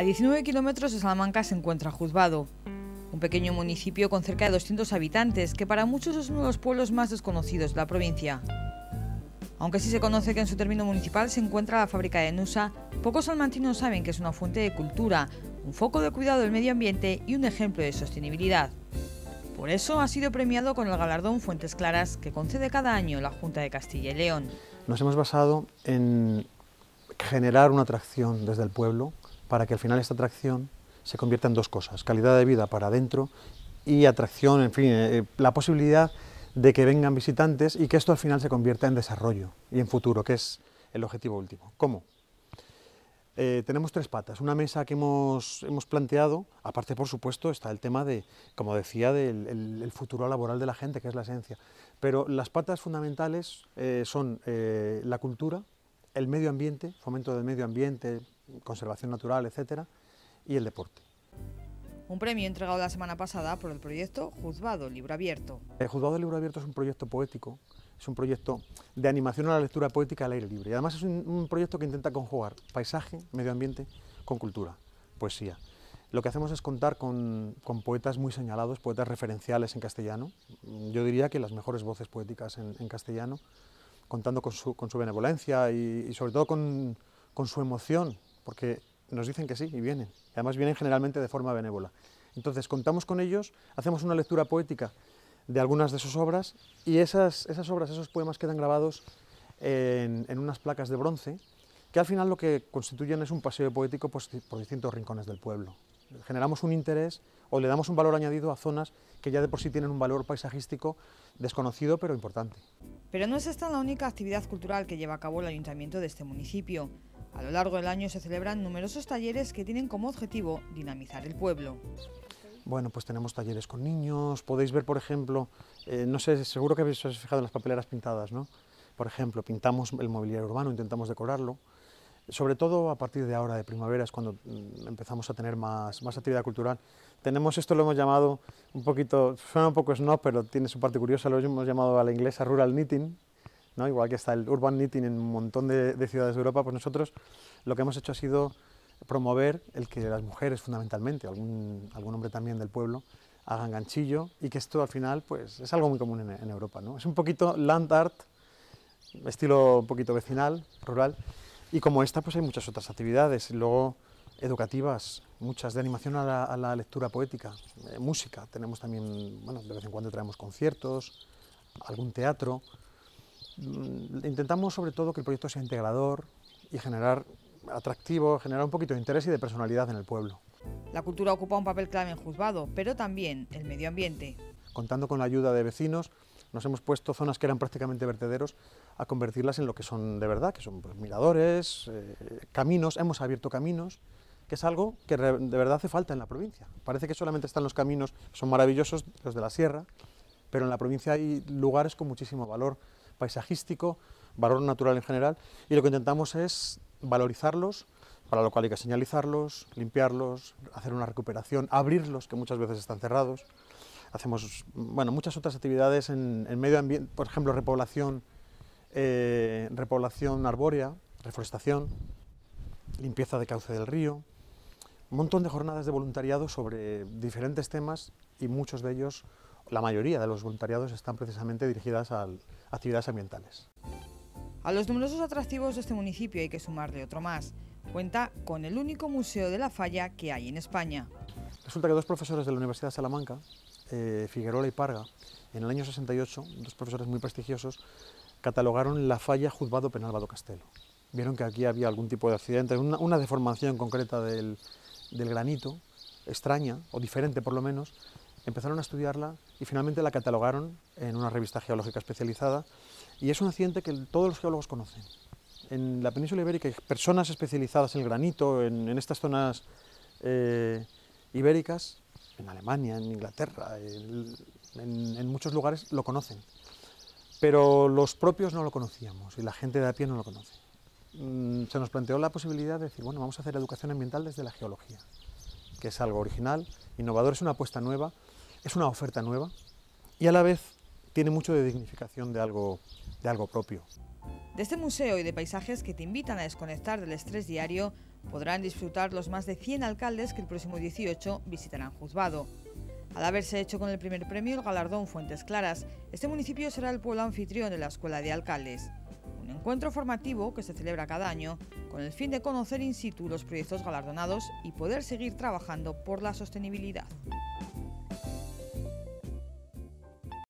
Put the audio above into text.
A 19 kilómetros de Salamanca se encuentra Juzbado, un pequeño municipio con cerca de 200 habitantes que para muchos es uno de los pueblos más desconocidos de la provincia. Aunque sí se conoce que en su término municipal se encuentra la fábrica de Nusa, pocos salmantinos saben que es una fuente de cultura, un foco de cuidado del medio ambiente y un ejemplo de sostenibilidad. Por eso ha sido premiado con el galardón Fuentes Claras que concede cada año la Junta de Castilla y León. Nos hemos basado en generar una atracción desde el pueblo para que al final esta atracción se convierta en dos cosas, calidad de vida para adentro y atracción, en fin, eh, eh, la posibilidad de que vengan visitantes y que esto al final se convierta en desarrollo y en futuro, que es el objetivo último. ¿Cómo? Eh, tenemos tres patas. Una mesa que hemos, planteado, aparte por supuesto está el tema de, como decía, del futuro laboral de la gente, que es la esencia. Pero las patas fundamentales son la cultura, el medio ambiente, fomento del medio ambiente, conservación natural, etcétera, y el deporte. Un premio entregado la semana pasada por el proyecto Juzgado Libro Abierto. El Juzgado Libro Abierto es un proyecto poético, es un proyecto de animación a la lectura poética al aire libre. Y además es un, proyecto que intenta conjugar paisaje, medio ambiente con cultura, poesía. Lo que hacemos es contar con, poetas muy señalados, poetas referenciales en castellano. Yo diría que las mejores voces poéticas en, castellano, contando con su, benevolencia y, sobre todo con, con, su emoción porque nos dicen que sí y vienen. y Además vienen generalmente de forma benévola. Entonces contamos con ellos, hacemos una lectura poética de algunas de sus obras y esas, esas obras, esos poemas quedan grabados en, unas placas de bronce que al final lo que constituyen es un paseo poético por, por distintos rincones del pueblo. Generamos un interés o le damos un valor añadido a zonas que ya de por sí tienen un valor paisajístico desconocido pero importante. Pero no es esta la única actividad cultural que lleva a cabo el ayuntamiento de este municipio. A lo largo del año se celebran numerosos talleres que tienen como objetivo dinamizar el pueblo. Bueno, pues tenemos talleres con niños, podéis ver, por ejemplo, eh, no sé, seguro que habéis fijado en las papeleras pintadas, ¿no? Por ejemplo, pintamos el mobiliario urbano, intentamos decorarlo. Sobre todo a partir de ahora, de primavera, es cuando mm, empezamos a tener más, más actividad cultural. Tenemos esto, lo hemos llamado un poquito, suena un poco snob, pero tiene su parte curiosa, lo hemos llamado a la inglesa rural knitting, Igual que está el urban knitting en un montón de, ciudades de Europa, pues nosotros lo que hemos hecho ha sido promover el que las mujeres fundamentalmente, algún, hombre también del pueblo, hagan ganchillo y que esto al final pues es algo muy común en, Europa. ¿no? Es un poquito land art, estilo un poquito vecinal, rural, y como esta pues hay muchas otras actividades, luego educativas, muchas de animación a la, lectura poética, eh, música, tenemos también, bueno, de vez en cuando traemos conciertos, algún teatro, Mm, intentamos sobre todo que el proyecto sea integrador y generar atractivo, generar un poquito de interés y de personalidad en el pueblo. La cultura ocupa un papel clave en Juzgado, pero también el medio ambiente. Contando con la ayuda de vecinos, nos hemos puesto zonas que eran prácticamente vertederos a convertirlas en lo que son de verdad, que son pues, miradores, eh, caminos, hemos abierto caminos, que es algo que de verdad hace falta en la provincia. Parece que solamente están los caminos, son maravillosos los de la sierra, pero en la provincia hay lugares con muchísimo valor paisajístico, valor natural en general, y lo que intentamos es valorizarlos, para lo cual hay que señalizarlos, limpiarlos, hacer una recuperación, abrirlos, que muchas veces están cerrados. Hacemos bueno, muchas otras actividades en, medio ambiente, por ejemplo, repoblación, eh, repoblación arbórea, reforestación, limpieza de cauce del río, un montón de jornadas de voluntariado sobre diferentes temas y muchos de ellos la mayoría de los voluntariados están precisamente dirigidas a actividades ambientales. A los numerosos atractivos de este municipio hay que sumarle otro más. Cuenta con el único museo de la falla que hay en España. Resulta que dos profesores de la Universidad de Salamanca, eh, Figueroa y Parga, en el año 68, dos profesores muy prestigiosos, catalogaron la falla Juzgado Penalvado Castelo. Vieron que aquí había algún tipo de accidente, una, deformación concreta del granito, extraña o diferente por lo menos, empezaron a estudiarla y finalmente la catalogaron en una revista geológica especializada y es un accidente que todos los geólogos conocen. En la península ibérica hay personas especializadas en el granito, en, estas zonas eh, ibéricas, en Alemania, en Inglaterra, en, en muchos lugares lo conocen, pero los propios no lo conocíamos y la gente de a pie no lo conoce. Mm, se nos planteó la posibilidad de decir, bueno, vamos a hacer educación ambiental desde la geología, que es algo original, innovador, es una apuesta nueva es una oferta nueva y a la vez tiene mucho de dignificación de algo, de algo propio. De este museo y de paisajes que te invitan a desconectar del estrés diario, podrán disfrutar los más de 100 alcaldes que el próximo 18 visitarán Juzbado. Al haberse hecho con el primer premio el galardón Fuentes Claras, este municipio será el pueblo anfitrión de la Escuela de Alcaldes. Un encuentro formativo que se celebra cada año con el fin de conocer in situ los proyectos galardonados y poder seguir trabajando por la sostenibilidad.